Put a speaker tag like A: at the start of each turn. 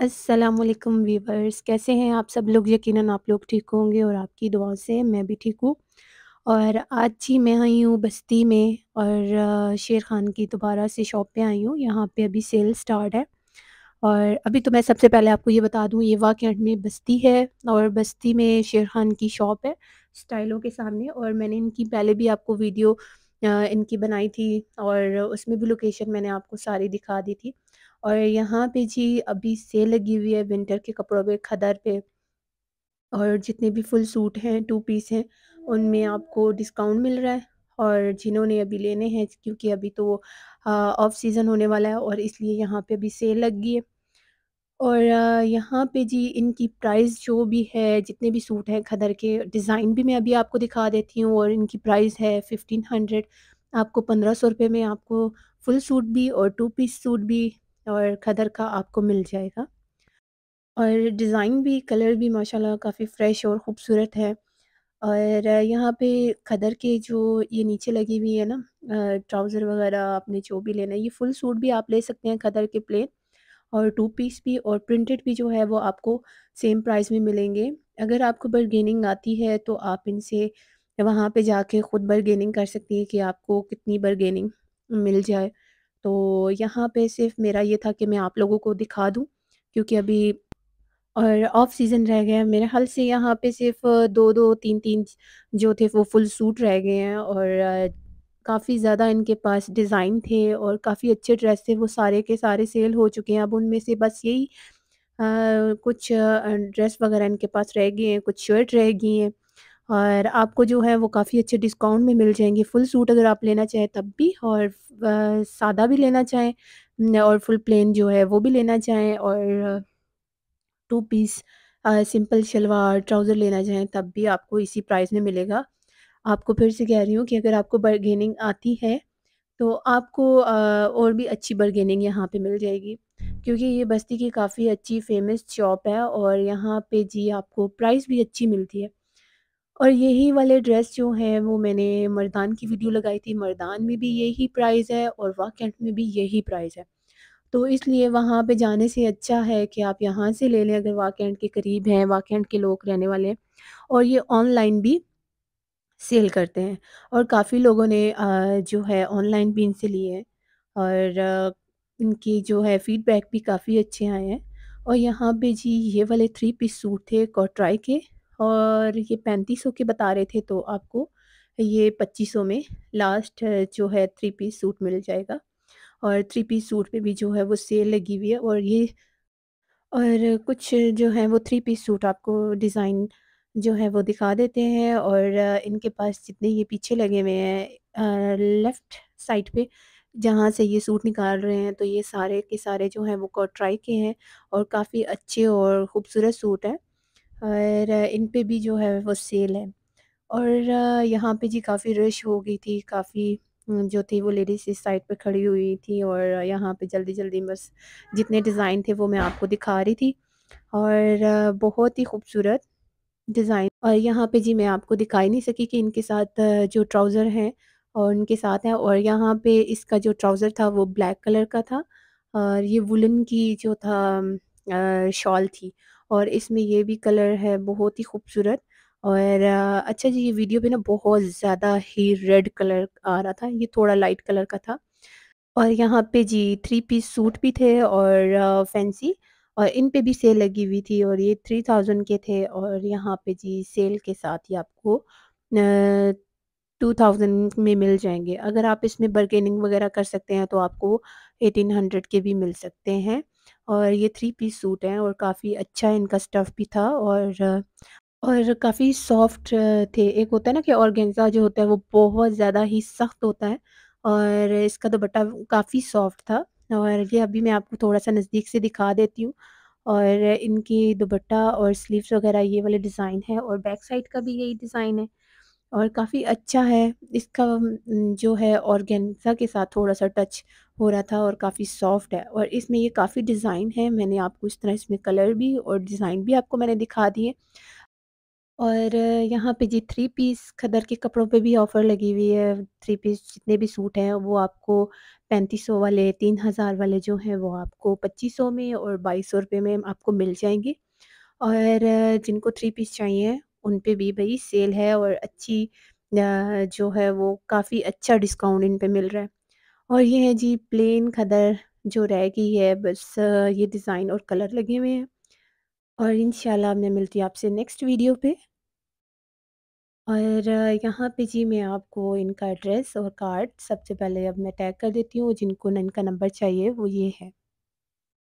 A: असलकम वीवर्स कैसे हैं आप सब लोग यकीनन आप लोग ठीक होंगे और आपकी दुआ से मैं भी ठीक हूँ और आज ही मैं आई हूँ बस्ती में और शेर खान की दोबारा से शॉप पे आई हूँ यहाँ पे अभी सेल स्टार्ट है और अभी तो मैं सबसे पहले आपको ये बता दूँ ये वाकेंट में बस्ती है और बस्ती में शेर खान की शॉप है स्टाइलों के सामने और मैंने इनकी पहले भी आपको वीडियो इनकी बनाई थी और उसमें भी लोकेशन मैंने आपको सारी दिखा दी थी और यहाँ पे जी अभी सेल लगी हुई है विंटर के कपड़ों पे खदर पे और जितने भी फुल सूट हैं टू पीस हैं उनमें आपको डिस्काउंट मिल रहा है और जिन्होंने अभी लेने हैं क्योंकि अभी तो ऑफ सीज़न होने वाला है और इसलिए यहाँ पे अभी सेल लग गई है और यहाँ पे जी इनकी प्राइस जो भी है, जितने भी सूट हैं खदर के, डिज़ाइन भी मैं अभी आपको दिखा देती हूँ और इनकी प्राइस है फिफ्टीन हंड्रेड आपको पंद्रह सौ रुपये में आपको फुल सूट भी और टू पीस सूट भी और खदर का आपको मिल जाएगा। और डिज़ाइन भी, कलर भी माशाल्लाह काफ़ी फ्रेश और खूबसूरत है। और यहाँ पे खदर के जो ये नीचे लगी हुई है ना ट्राउज़र वग़ैरह आपने जो भी लेना है, ये फुल सूट भी आप ले सकते हैं खदर के प्लेन। और टू पीस भी और प्रिंटेड भी जो है वो आपको सेम प्राइस में मिलेंगे अगर आपको बर्गेनिंग आती है तो आप इनसे वहाँ पे जाके ख़ुद बर्गेनिंग कर सकती हैं कि आपको कितनी बर्गेनिंग मिल जाए तो यहाँ पे सिर्फ मेरा ये था कि मैं आप लोगों को दिखा दूँ क्योंकि अभी और ऑफ सीज़न रह गया है मेरे ख्याल से यहाँ पे सिर्फ दो दो तीन तीन जो थे वो फुल सूट रह गए हैं और काफ़ी ज़्यादा इनके पास डिज़ाइन थे और काफ़ी अच्छे ड्रेस थे वो सारे के सारे सेल हो चुके हैं अब उनमें से बस यही आ, कुछ ड्रेस वगैरह इनके पास रह गए हैं कुछ शर्ट रह गई हैं और आपको जो है वो काफ़ी अच्छे डिस्काउंट में मिल जाएंगे फुल सूट अगर आप लेना चाहें तब भी और सादा भी लेना चाहें और फुल प्लेन जो है वो भी लेना चाहें और two piece simple shalwar trouser लेना चाहें तब भी आपको इसी प्राइस में मिलेगा आपको फिर से कह रही हूँ कि अगर आपको बर्गेनिंग आती है तो आपको और भी अच्छी बर्गेनिंग यहाँ पे मिल जाएगी क्योंकि ये बस्ती की काफ़ी अच्छी फेमस शॉप है और यहाँ पे जी आपको प्राइस भी अच्छी मिलती है और यही वाले ड्रेस जो हैं वो मैंने मर्दान की वीडियो लगाई थी मर्दान में भी यही प्राइस है और वाकेंट में भी यही प्राइस है तो इसलिए वहाँ पे जाने से अच्छा है कि आप यहाँ से ले लें अगर वाकेंट के करीब हैं वाकेंट के लोग रहने वाले हैं और ये ऑनलाइन भी सेल करते हैं और काफ़ी लोगों ने जो है ऑनलाइन भी इनसे लिए हैं और इनकी जो है फीडबैक भी काफ़ी अच्छे आए हैं और यहाँ पे जी ये वाले थ्री पीस सूट थे कॉट्राई के और ये पैंतीस सौ के बता रहे थे तो आपको ये पच्चीस सौ में लास्ट जो है थ्री पीस सूट मिल जाएगा और थ्री पीस सूट पे भी जो है वो सेल लगी हुई है और ये और कुछ जो है वो थ्री पीस सूट आपको डिज़ाइन जो है वो दिखा देते हैं और इनके पास जितने ये पीछे लगे हुए हैं लेफ़्ट साइड पे जहाँ से ये सूट निकाल रहे हैं तो ये सारे के सारे जो हैं वो कॉट्राई के हैं और काफ़ी अच्छे और ख़ूबसूरत सूट हैं और इन पे भी जो है वो सेल है और यहाँ पे जी काफ़ी रश हो गई थी काफ़ी जो थी वो लेडीज़ इस साइड पे खड़ी हुई थी और यहाँ पे जल्दी जल्दी बस जितने डिज़ाइन थे वो मैं आपको दिखा रही थी और बहुत ही खूबसूरत डिज़ाइन और यहाँ पे जी मैं आपको दिखाई नहीं सकी कि इनके साथ जो ट्राउज़र हैं और उनके साथ हैं और यहाँ पे इसका जो ट्राउज़र था वो ब्लैक कलर का था और ये वुलन की जो था शॉल थी और इसमें ये भी कलर है बहुत ही खूबसूरत और अच्छा जी ये वीडियो पे ना बहुत ज़्यादा ही रेड कलर आ रहा था ये थोड़ा लाइट कलर का था और यहाँ पे जी थ्री पीस सूट भी थे और फैंसी और इन पे भी सेल लगी हुई थी और ये थ्री थाउजेंड के थे और यहाँ पे जी सेल के साथ ही आपको टू थाउजेंड में मिल जाएंगे अगर आप इसमें बर्गेनिंग वगैरह कर सकते हैं तो आपको एटीन हंड्रेड के भी मिल सकते हैं और ये थ्री पीस सूट हैं और काफ़ी अच्छा इनका स्टफ़ भी था और और काफ़ी सॉफ्ट थे एक होता है ना कि ऑर्गेंजा जो होता है वो बहुत ज़्यादा ही सख्त होता है और इसका दुपट्टा काफ़ी सॉफ्ट था और ये अभी मैं आपको थोड़ा सा नज़दीक से दिखा देती हूँ और इनकी दुपट्टा और स्लीव्स वगैरह ये वाले डिज़ाइन है और बैक साइड का भी यही डिज़ाइन है और काफ़ी अच्छा है इसका जो है ऑर्गेन्जा के साथ थोड़ा सा टच हो रहा था और काफ़ी सॉफ्ट है और इसमें ये काफ़ी डिज़ाइन है मैंने आपको इस तरह इसमें कलर भी और डिज़ाइन भी आपको मैंने दिखा दिए और यहाँ पे जी थ्री पीस खदर के कपड़ों पे भी ऑफ़र लगी हुई है। थ्री पीस जितने भी सूट हैं वो आपको पैंतीस सौ वाले, तीन हज़ार वाले जो हैं वो आपको पच्चीस सौ में और बाईस सौ रुपये में आपको मिल जाएंगे और जिनको थ्री पीस चाहिए उन पे भी भाई सेल है और अच्छी जो है वो काफ़ी अच्छा डिस्काउंट इन पे मिल रहा है। और ये है जी प्लेन खदर जो रह गई है बस ये डिज़ाइन और कलर लगे हुए हैं। और इंशाल्लाह मैं मिलती हूँ आपसे नेक्स्ट वीडियो पे और यहाँ पे जी मैं आपको इनका एड्रेस और कार्ड सबसे पहले अब मैं टैग कर देती हूँ जिनको इनका नंबर चाहिए वो ये है